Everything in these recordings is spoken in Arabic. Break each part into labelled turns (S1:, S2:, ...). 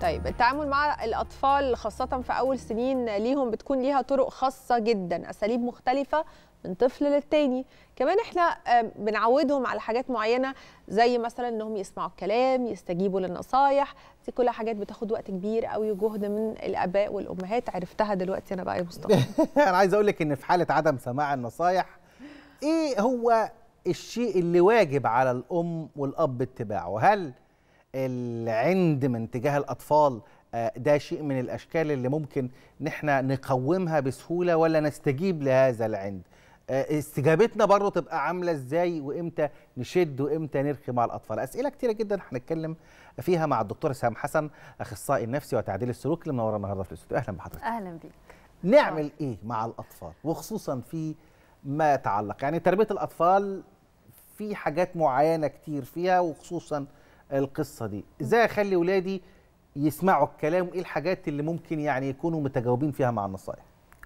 S1: طيب التعامل مع الاطفال خاصه في اول سنين ليهم بتكون ليها طرق خاصه جدا اساليب مختلفه من طفل للتاني كمان احنا بنعودهم على حاجات معينه زي مثلا انهم يسمعوا الكلام يستجيبوا للنصايح دي كلها حاجات بتاخد وقت كبير قوي وجهد من الاباء والامهات عرفتها دلوقتي انا بقى يا مصطفى
S2: انا عايز اقول لك ان في حاله عدم سماع النصايح ايه هو الشيء اللي واجب على الام والاب اتباعه هل العند من تجاه الاطفال آه، ده شيء من الاشكال اللي ممكن نحن نقومها بسهوله ولا نستجيب لهذا العند آه، استجابتنا برضه تبقى عامله ازاي وامتى نشد وامتى نرخي مع الاطفال اسئله كتيره جدا هنتكلم فيها مع الدكتور سام حسن اخصائي النفسي وتعديل السلوك اللي منوره النهارده في الاستوديو اهلا بحضرتك اهلا بيك نعمل ايه مع الاطفال وخصوصا في ما يتعلق يعني تربيه الاطفال في حاجات معينه كتير فيها وخصوصا القصه دي ازاي اخلي ولادي يسمعوا الكلام ايه الحاجات اللي ممكن يعني يكونوا متجاوبين فيها مع النصائح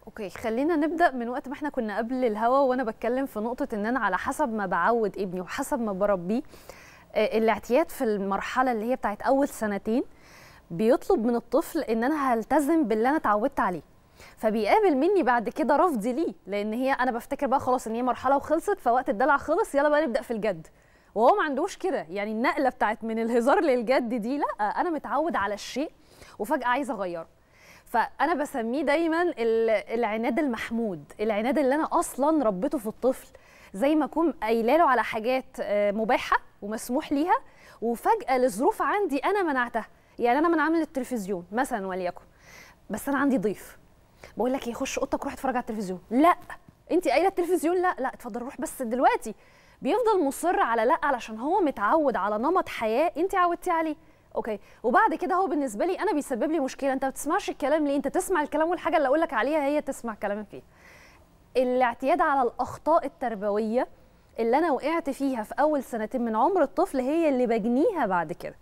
S3: اوكي خلينا نبدا من وقت ما احنا كنا قبل الهوا وانا بتكلم في نقطه ان انا على حسب ما بعود ابني وحسب ما بربيه آه، الاعتياد في المرحله اللي هي بتاعت اول سنتين بيطلب من الطفل ان انا هلتزم باللي انا اتعودت عليه فبيقابل مني بعد كده رفضي ليه لان هي انا بفتكر بقى خلاص ان هي مرحله وخلصت فوقت الدلع خلص يلا بقى نبدا في الجد وهو ما عندوش كده يعني النقله بتاعت من الهزار للجد دي لا انا متعود على الشيء وفجاه عايز اغيره فانا بسميه دايما العناد المحمود العناد اللي انا اصلا ربيته في الطفل زي ما اكون قايله له على حاجات آه، مباحه ومسموح ليها وفجاه لظروف عندي انا منعتها يعني انا من عامل التلفزيون مثلا وليكن بس انا عندي ضيف بقول لك ايه خش اوضتك روح اتفرج على التلفزيون لا انت قايله التلفزيون لا لا اتفضل روح بس دلوقتي بيفضل مصر على لا علشان هو متعود على نمط حياه انت عودتي عليه اوكي وبعد كده هو بالنسبه لي انا بيسبب لي مشكله انت ما بتسمعش الكلام ليه انت تسمع الكلام والحاجه اللي اقول لك عليها هي تسمع كلامي فيه الاعتياد على الاخطاء التربويه اللي انا وقعت فيها في اول سنتين من عمر الطفل هي اللي بجنيها بعد كده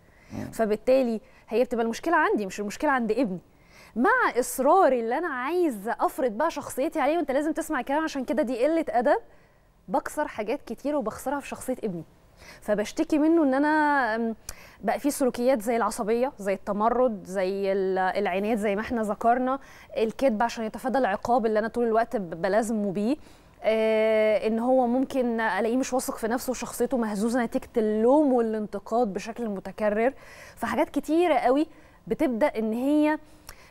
S3: فبالتالي هي بتبقى المشكله عندي مش المشكله عند ابني مع اصراري اللي انا عايز افرض بقى شخصيتي عليه وانت لازم تسمع الكلام عشان كده دي قله ادب بكسر حاجات كتير وبخسرها في شخصيه ابني فبشتكي منه ان انا بقى في سلوكيات زي العصبيه زي التمرد زي العناد زي ما احنا ذكرنا الكذب عشان يتفادى العقاب اللي انا طول الوقت بلازمه بيه آه ان هو ممكن الاقيه مش واثق في نفسه وشخصيته مهزوزه نتيجه اللوم والانتقاد بشكل متكرر فحاجات كتيره قوي بتبدا ان هي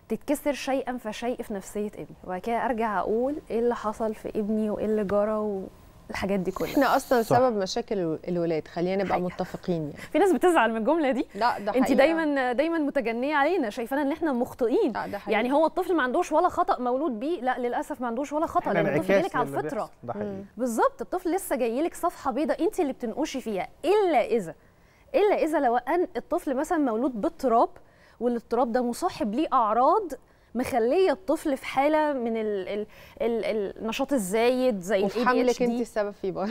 S3: تتكسر شيئا فشيء في نفسيه ابني وبعد كده ارجع اقول
S1: ايه اللي حصل في ابني وايه اللي جرى و... الحاجات دي كلها احنا اصلا صح. سبب مشاكل الولاد خلينا نبقى متفقين يعني في ناس بتزعل من الجمله دي لا ده انت دايما
S3: دايما متجنيه علينا شايفانا ان احنا مخطئين ده ده يعني هو الطفل ما عندوش ولا خطا مولود بيه لا للاسف ما عندوش ولا خطا لان الطفل جايلك على الفطره بالظبط الطفل لسه جايلك صفحه بيضاء انت اللي بتنقشي فيها الا اذا الا اذا لو ان الطفل مثلا مولود باضطراب والاضطراب ده مصاحب ليه اعراض مخليه الطفل في حاله من النشاط الزايد زي الاي دي اتش دي انت
S1: السبب فيه بقى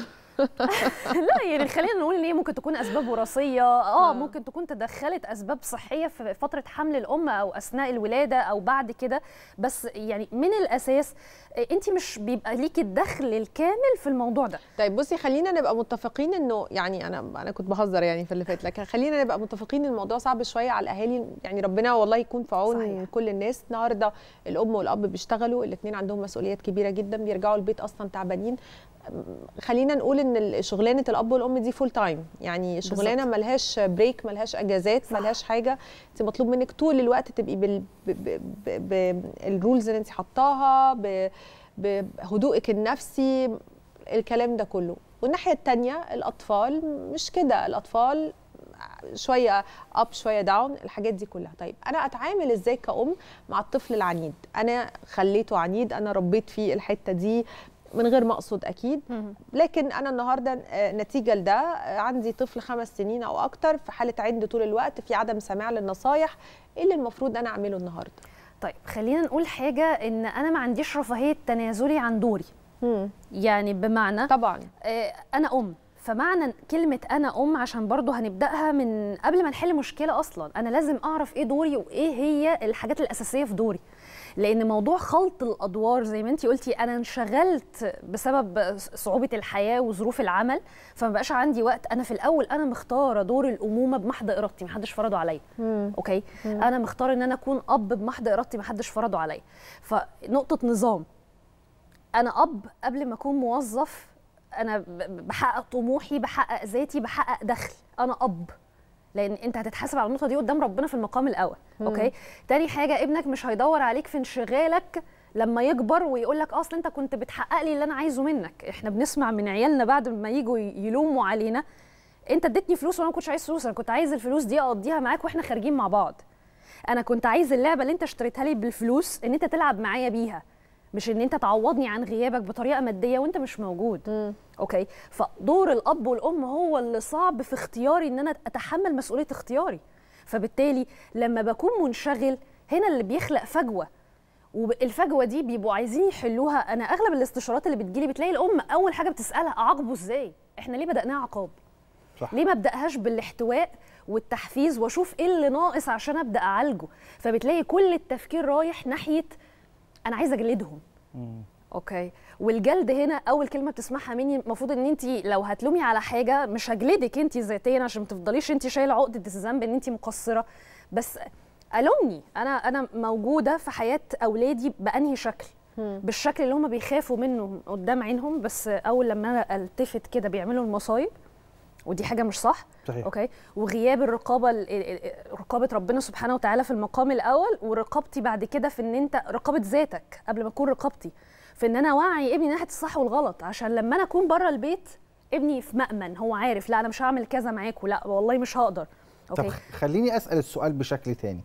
S3: لا يعني خلينا نقول ان هي ممكن تكون اسباب وراثيه آه،, اه ممكن تكون تدخلت اسباب صحيه في فتره حمل الام او اثناء الولاده او بعد كده بس يعني من الاساس انت
S1: مش بيبقى ليكي الدخل الكامل في الموضوع ده طيب بصي خلينا نبقى متفقين انه يعني انا انا كنت بهزر يعني في اللي فات لكن خلينا نبقى متفقين ان الموضوع صعب شويه على الاهالي يعني ربنا والله يكون في عون كل الناس النهارده الام والاب بيشتغلوا الاثنين عندهم مسؤوليات كبيره جدا بيرجعوا البيت اصلا تعبانين خلينا نقول ان شغلانه الاب والام دي فول تايم يعني شغلانه ملهاش بريك ملهاش اجازات ملهاش حاجه انت مطلوب منك طول الوقت تبقي بالرولز اللي انت حطاها بهدوءك بهدوئك النفسي الكلام ده كله والناحيه الثانيه الاطفال مش كده الاطفال شويه اب شويه داون الحاجات دي كلها طيب انا اتعامل ازاي كأم مع الطفل العنيد انا خليته عنيد انا ربيت فيه الحته دي من غير ما اقصد اكيد لكن انا النهارده آه، نتيجه لده آه، عندي طفل خمس سنين او اكتر في حاله عند طول الوقت في عدم سماع للنصايح ايه اللي المفروض انا اعمله النهارده طيب خلينا نقول حاجه ان انا ما عنديش رفاهيه تنازلي
S3: عن دوري يعني بمعنى طبعا آه، انا ام فمعنى كلمة أنا أم عشان برضو هنبدأها من قبل ما نحل مشكلة أصلا أنا لازم أعرف إيه دوري وإيه هي الحاجات الأساسية في دوري لان موضوع خلط الادوار زي ما انت قلتي انا انشغلت بسبب صعوبه الحياه وظروف العمل فما بقاش عندي وقت انا في الاول انا مختاره دور الامومه بمحض ارادتي ما حدش فرضه عليا اوكي مم. انا مختاره ان انا اكون اب بمحض ارادتي ما حدش فرضه عليا فنقطه نظام انا اب قبل ما اكون موظف انا بحقق طموحي بحقق ذاتي بحقق دخل انا اب لان انت هتتحاسب على النقطه دي قدام ربنا في المقام الاول مم. اوكي تاني حاجه ابنك مش هيدور عليك في انشغالك لما يكبر ويقول لك اصل انت كنت بتحقق لي اللي انا عايزه منك احنا بنسمع من عيالنا بعد ما يجوا يلوموا علينا انت اديتني فلوس وانا ما كنتش عايز فلوس انا كنت عايز الفلوس دي اقضيها معاك واحنا خارجين مع بعض انا كنت عايز اللعبه اللي انت اشتريتها لي بالفلوس ان انت تلعب معايا بيها مش ان انت تعوضني عن غيابك بطريقه ماديه وانت مش موجود م. اوكي فدور الاب والام هو اللي صعب في اختياري ان انا اتحمل مسؤوليه اختياري فبالتالي لما بكون منشغل هنا اللي بيخلق فجوه والفجوه دي بيبقوا عايزين يحلوها انا اغلب الاستشارات اللي بتجيلي بتلاقي الام اول حاجه بتسالها اعاقبه ازاي احنا ليه بداناه عقاب صح. ليه ما ابداهاش بالاحتواء والتحفيز واشوف ايه اللي ناقص عشان ابدا اعالجه فبتلاقي كل التفكير رايح ناحيه انا عايزه اجلدهم اوكي والجلد هنا اول كلمه بتسمعها مني المفروض ان انت لو هتلومي على حاجه مش هجلدك انت ذاتيا عشان ما تفضليش انت شايله عقده الذنب ان انت مقصره بس الومني انا انا موجوده في حياه اولادي بانهي شكل بالشكل اللي هم بيخافوا منه قدام عينهم بس اول لما انا التفت كده بيعملوا المصايب ودي حاجه مش صح صحيح. اوكي وغياب الرقابه رقابه ربنا سبحانه وتعالى في المقام الاول ورقابتي بعد كده في ان انت رقابه ذاتك قبل ما تكون رقابتي في ان انا اوعي ابني ناحيه الصح والغلط عشان لما انا اكون بره البيت ابني في مأمن هو عارف لا انا مش هعمل كذا معاك لا والله مش هقدر أوكي. طب
S2: خليني اسال السؤال بشكل تاني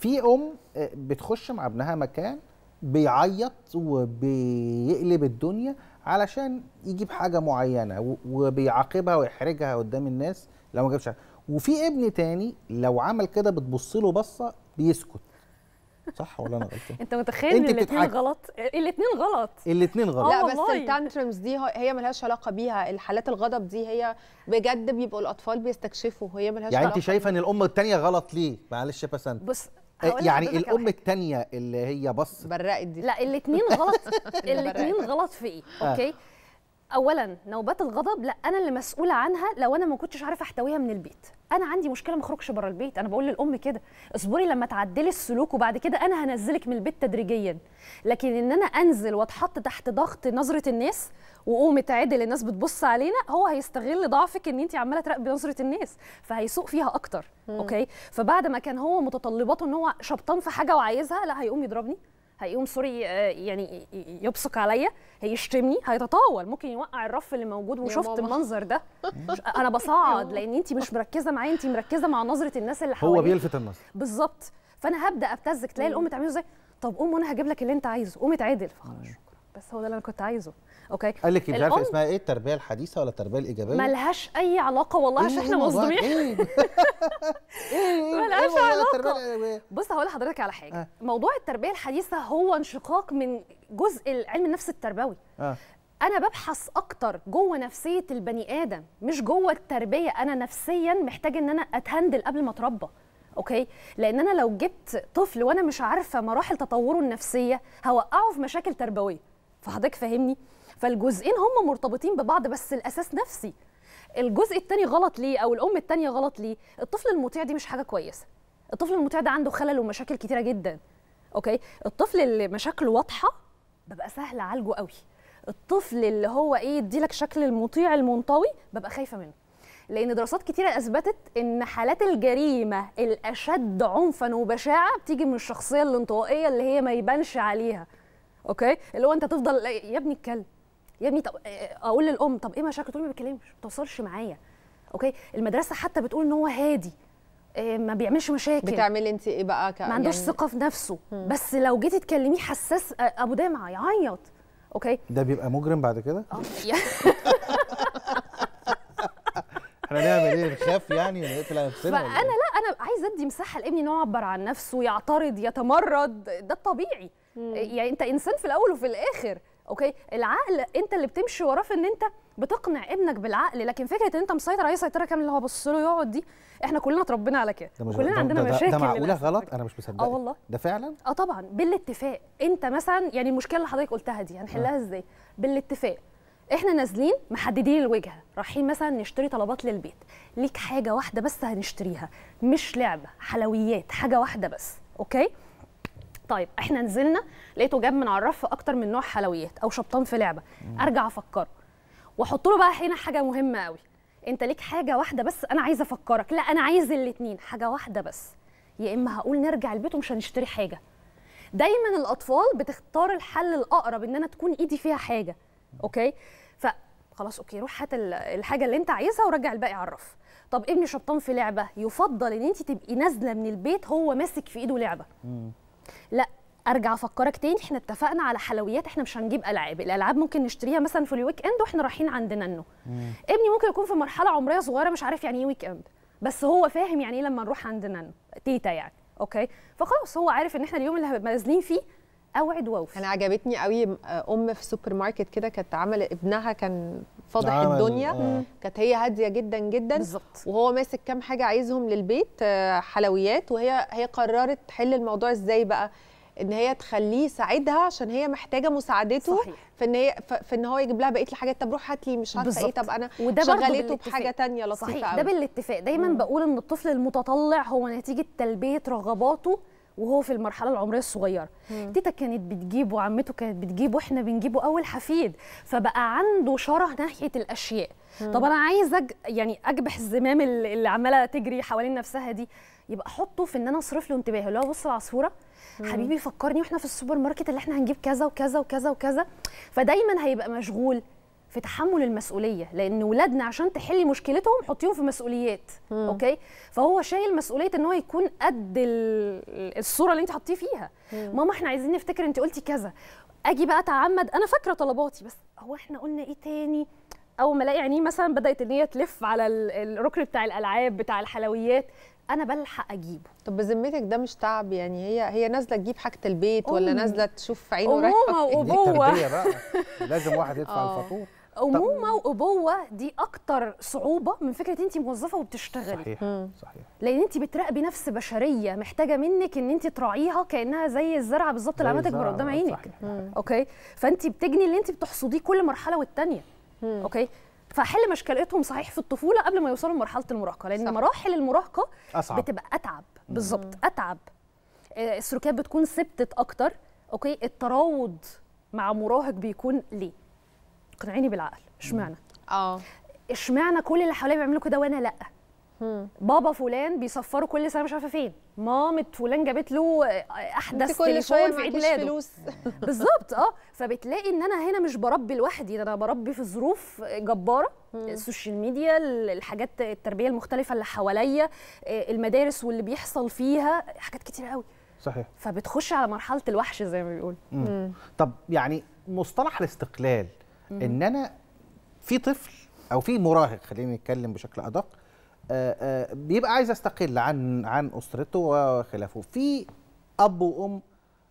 S2: في ام آه، بتخش مع ابنها مكان بيعيط وبيقلب الدنيا علشان يجيب حاجه معينه وبيعاقبها ويحرجها قدام الناس لو ما جابش وفي ابن تاني لو عمل كده بتبص له بصه بيسكت صح ولا انا غلطان انت
S1: متخيل ان الاثنين غلط الاثنين غلط
S2: الاثنين غلط آه لا بس
S1: التانترمز دي هي ملهاش علاقه بيها الحالات الغضب دي هي بجد بيبقوا الاطفال بيستكشفوا هي ملهاش يعني علاقه يعني انت شايفه
S2: ان الام الثانيه غلط ليه معلش يا انت بص
S1: أه، يعني الام
S2: الثانيه اللي هي بص
S1: برقت دي لا الاثنين غلط الاثنين
S3: غلط في ايه آه. اوكي اولا نوبات الغضب لا انا اللي مسؤوله عنها لو انا ما كنتش عارفه احتويها من البيت انا عندي مشكله ما اخرجش بره البيت انا بقول للام كده اصبري لما تعدلي السلوك وبعد كده انا هنزلك من البيت تدريجيا لكن ان انا انزل واتحط تحت ضغط نظره الناس وقوم اتعدل الناس بتبص علينا هو هيستغل ضعفك ان انت عماله تراقبي نظره الناس فهيسوق فيها اكتر مم. اوكي فبعد ما كان هو متطلباته ان هو شبطان في حاجه وعايزها لا هيقوم يضربني هيقوم سوري آه، يعني يبصق عليا هيشتمني هيتطاول ممكن يوقع الرف اللي موجود وشفت المنظر ده انا بصعد لان انت مش مركزه معايا انت مركزه مع نظره الناس اللي حواليك هو بيلفت النظر بالظبط فانا هبدا ابتزك تلاقي الام أيوه. تعمله ازاي طب قوم وانا هجيب لك اللي انت عايزه قوم اتعدل فخلاص أيوه. شكرا بس هو ده اللي انا كنت عايزه اوكي قال لك مش عارفه اسمها
S2: ايه التربيه الحديثه ولا التربيه الايجابيه ملهاش
S3: اي علاقه والله عشان إيه احنا مصدومين ايه, إيه؟, إيه ملهاش علاقه بص هقول لحضرتك على حاجه آه. موضوع التربيه الحديثه هو انشقاق من جزء علم النفس التربوي آه. انا ببحث اكتر جوه نفسيه البني ادم مش جوه التربيه انا نفسيا محتاج ان انا اتهندل قبل ما اتربى اوكي لان انا لو جبت طفل وانا مش عارفه مراحل تطوره النفسيه هوقعه في مشاكل تربويه فحضرتك فاهمني فالجزئين هم مرتبطين ببعض بس الاساس نفسي الجزء الثاني غلط ليه او الام الثانيه غلط ليه الطفل المطيع دي مش حاجه كويسه الطفل المطيع ده عنده خلل ومشاكل كتيره جدا اوكي الطفل اللي مشاكله واضحه ببقى سهل اعالجه قوي الطفل اللي هو ايه يديلك شكل المطيع المنطوي ببقى خايفه منه لان دراسات كتيره اثبتت ان حالات الجريمه الاشد عنفا وبشاعه بتيجي من الشخصيه الانطوائيه اللي هي ما يبانش عليها اوكي اللي هو انت تفضل يا ابني اتكلم يا ابني طب آه، آه، اقول للام طب ايه مشاكله تقول ما بيتكلمش ما بتوصلش معايا اوكي المدرسه حتى بتقول ان هو هادي آه، ما بيعملش مشاكل بتعملي انت ايه بقى ما عندوش يعني... ثقه في نفسه هم. بس لو جيتي تكلميه حساس ابو دمعه يعيط اوكي
S2: ده بيبقى مجرم بعد كده احنا نعمل ايه نخاف يعني نقتل نفسنا فانا إيه؟
S3: لا انا عايزه ادي مساحه لابني انه يعبر عن نفسه يعترض يتمرد ده الطبيعي يعني انت انسان في الاول وفي الاخر اوكي العقل انت اللي بتمشي وراه في ان انت بتقنع ابنك بالعقل لكن فكره ان انت مسيطر عليه سيطره كامله اللي هو بص له يقعد دي احنا كلنا اتربينا على كده كلنا عندنا ده مشاكل ده معقوله
S2: غلط انا مش مصدقه اه والله ده فعلا
S3: اه طبعا بالاتفاق انت مثلا يعني المشكله اللي حضرتك قلتها دي هنحلها آه. ازاي بالاتفاق احنا نازلين محددين الوجهه رايحين مثلا نشتري طلبات للبيت ليك حاجه واحده بس هنشتريها مش لعبه حلويات حاجه واحده بس اوكي طيب احنا نزلنا لقيته جاب من على الرف اكتر من نوع حلويات او شبطان في لعبه ارجع افكره واحط له بقى هنا حاجه مهمه قوي انت ليك حاجه واحده بس انا عايزه افكرك لا انا عايز الاثنين حاجه واحده بس يا اما هقول نرجع البيت ومش هنشتري حاجه دايما الاطفال بتختار الحل الاقرب ان انا تكون ايدي فيها حاجه اوكي فخلاص اوكي روح هات الحاجه اللي انت عايزها ورجع الباقي على الرف طب ابني شبطان في لعبه يفضل ان انت تبقي نازله من البيت هو ماسك في ايده لعبه لا ارجع افكرك تاني احنا اتفقنا على حلويات احنا مش هنجيب العاب الالعاب ممكن نشتريها مثلا في الويك اند واحنا رايحين عند نانو ابني ممكن يكون في مرحله عمريه صغيره مش عارف يعني ايه ويك اند بس هو فاهم يعني ايه لما نروح عند نانو تيتا يعني اوكي فخلاص
S1: هو عارف ان احنا اليوم اللي هنبقى نازلين فيه اوعد واوفي انا عجبتني قوي آه، ام في سوبر ماركت كده كانت عامله ابنها كان فاضح الدنيا آه. كانت هي هاديه جدا جدا بالزبط. وهو ماسك كام حاجه عايزهم للبيت آه، حلويات وهي هي قررت تحل الموضوع ازاي بقى ان هي تخليه يساعدها عشان هي محتاجه مساعدته صحيح. في ان هي في ان هو يجيب لها بقيه الحاجات طب روح هات لي مش عارفه ايه طب انا شغلته بحاجه تانية لطيفه صحيح. ده
S3: بالاتفاق دايما مم. بقول ان الطفل المتطلع هو نتيجه تلبيه رغباته وهو في المرحله العمريه الصغيره تيتا كانت بتجيبه وعمته كانت بتجيبه واحنا بنجيبه اول حفيد فبقى عنده شره ناحيه الاشياء مم. طب انا عايز أج... يعني اجبح الزمام اللي عماله تجري حوالين نفسها دي يبقى احطه في ان انا اصرف له انتباهه لو هو بص العصفوره حبيبي فكرني واحنا في السوبر ماركت اللي احنا هنجيب كذا وكذا وكذا وكذا فدايما هيبقى مشغول في تحمل المسؤوليه لان ولادنا عشان تحلي مشكلتهم حطيهم في مسؤوليات مم. اوكي فهو شايل مسؤوليه ان هو يكون قد الصوره اللي انت حطيه فيها مم. ماما احنا عايزين نفتكر انت قلتي كذا اجي بقى اتعمد انا فاكره طلباتي بس هو احنا قلنا ايه تاني اول ما الاقي عينيه مثلا بدات ان هي تلف على الركن
S1: بتاع الالعاب بتاع الحلويات انا بلحق اجيبه طب بذمتك ده مش تعب يعني هي هي نازله تجيب حاجه البيت ولا نازله تشوف عينه رايحه امومه وابوه
S2: لازم واحد يدفع آه. الفاتوره
S1: امومه وابوه دي اكتر صعوبه من فكره انت
S3: موظفه وبتشتغلي صحيح مم. صحيح لان انت بتراقبي نفس بشريه محتاجه منك ان انت تراعيها كانها زي الزرعه بالظبط اللي عملتك تكبر قدام عينك اوكي فانت بتجني اللي انت بتحصديه كل مرحله والتانيه مم. اوكي فحل مشكلتهم صحيح في الطفوله قبل ما يوصلوا لمرحله المراهقه لان صح. مراحل المراهقه أصعب. بتبقى اتعب بالظبط اتعب آه، السلوكيات بتكون ثبتت اكتر اوكي التراود مع مراهق بيكون ليه اقنعيني بالعقل اشمعنى اه اشمعنى كل اللي حواليا بيعملوا كده وانا لا بابا فلان بيسفره كل سنه مش عارفه فين مامة فلان جابت له احدث كل شويه في عيد ميلاده فلوس بالظبط اه فبتلاقي ان انا هنا مش بربي لوحدي انا بربي في ظروف جباره السوشيال ميديا الحاجات التربيه المختلفه اللي حواليا آه، المدارس واللي بيحصل فيها حاجات كتير قوي صحيح فبتخش على مرحله الوحش زي ما بيقول
S2: طب يعني مصطلح الاستقلال ان انا في طفل او في مراهق خلينا نتكلم بشكل ادق آه، آه، بيبقى عايز استقل عن عن اسرته وخلافه في اب وام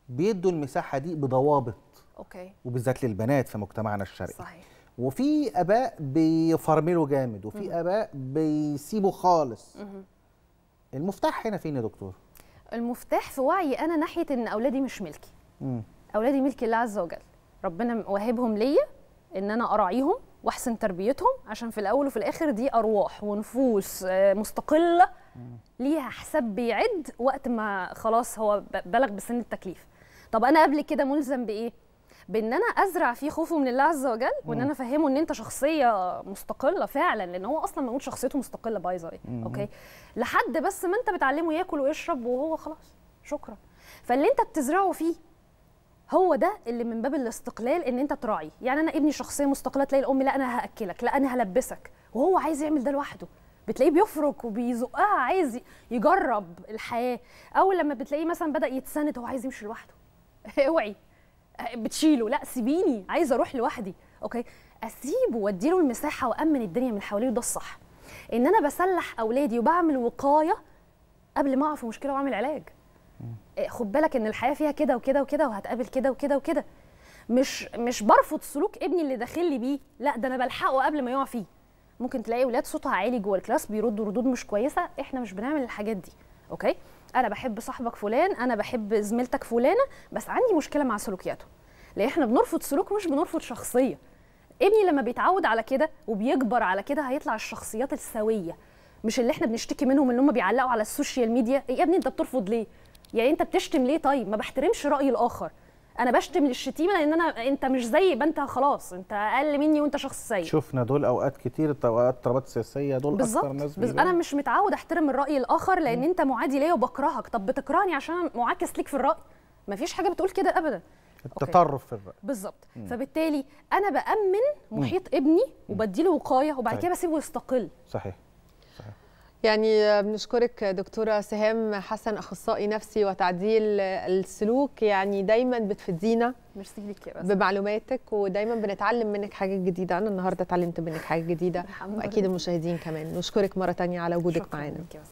S2: بيدوا المساحه دي بضوابط اوكي وبالذات للبنات في مجتمعنا الشرقي صحيح وفي اباء بيفرملوا جامد وفي اباء بيسيبوا خالص مم. المفتاح هنا فين يا دكتور
S3: المفتاح في وعي انا ناحيه ان اولادي مش ملكي مم. اولادي ملك الله عز وجل ربنا واهبهم ليا ان انا اراعيهم واحسن تربيتهم عشان في الاول وفي الاخر دي ارواح ونفوس آه، مستقله ليها حساب بيعد وقت ما خلاص هو بلغ بسن التكليف طب انا قبل كده ملزم بايه بان انا ازرع فيه خوفه من الله عز وجل وان انا افهمه ان انت شخصيه مستقله فعلا لان هو اصلا مقول شخصيته مستقله باي ذا اوكي لحد بس ما انت بتعلمه ياكل ويشرب وهو خلاص شكرا فاللي انت بتزرعه فيه هو ده اللي من باب الاستقلال ان انت تراعي يعني انا ابني شخصيه مستقله تلاقي الام لا انا هاكلك لا انا هلبسك وهو عايز يعمل ده لوحده بتلاقيه بيفرك وبيزقها عايز يجرب الحياه او لما بتلاقيه مثلا بدا يتسند هو عايز يمشي لوحده اوعي بتشيله لا سيبيني عايزه اروح لوحدي اوكي اسيبه واديله المساحه وامن الدنيا من حواليه ده الصح ان انا بسلح اولادي وبعمل وقايه قبل ما اعرف المشكله مشكله واعمل علاج إيه، خد بالك ان الحياه فيها كده وكده وكده وهتقابل كده وكده وكده مش مش برفض سلوك ابني اللي داخل لي بيه لا ده انا بلحقه قبل ما يقع فيه ممكن تلاقي ولاد صوتها عالي جوه الكلاس بيردوا ردود مش كويسه احنا مش بنعمل الحاجات دي اوكي انا بحب صاحبك فلان انا بحب زميلتك فلانه بس عندي مشكله مع سلوكياته لان احنا بنرفض سلوك مش بنرفض شخصيه ابني لما بيتعود على كده وبيكبر على كده هيطلع الشخصيات السويه مش اللي احنا بنشتكي منهم اللي هم بيعلقوا على السوشيال ميديا إيه يا ابني انت بترفض ليه يعني انت بتشتم ليه طيب ما بحترمش راي الاخر انا بشتم للشتيمه لان انا انت مش زيي يبقى انت خلاص انت اقل مني وانت شخص سيء
S2: شفنا دول اوقات كتير اوقات اضطرابات سياسيه دول اكتر ناس بالظبط انا
S3: مش متعود احترم الراي الاخر لان م. انت معادي ليا وبكرهك طب بتكرهني عشان انا معاكس ليك في الراي ما فيش حاجه بتقول كده ابدا
S2: التطرف في الراي
S3: بالظبط فبالتالي
S1: انا بامن محيط م. ابني وبديله وقايه وبعد كده طيب. بسيبه يستقل صحيح يعني بنشكرك دكتورة سهام حسن أخصائي نفسي وتعديل السلوك يعني دايما بتفدينا بمعلوماتك ودايما بنتعلم منك حاجة جديدة أنا النهاردة اتعلمت منك حاجة جديدة وأكيد المشاهدين كمان نشكرك مرة تانية على وجودك معانا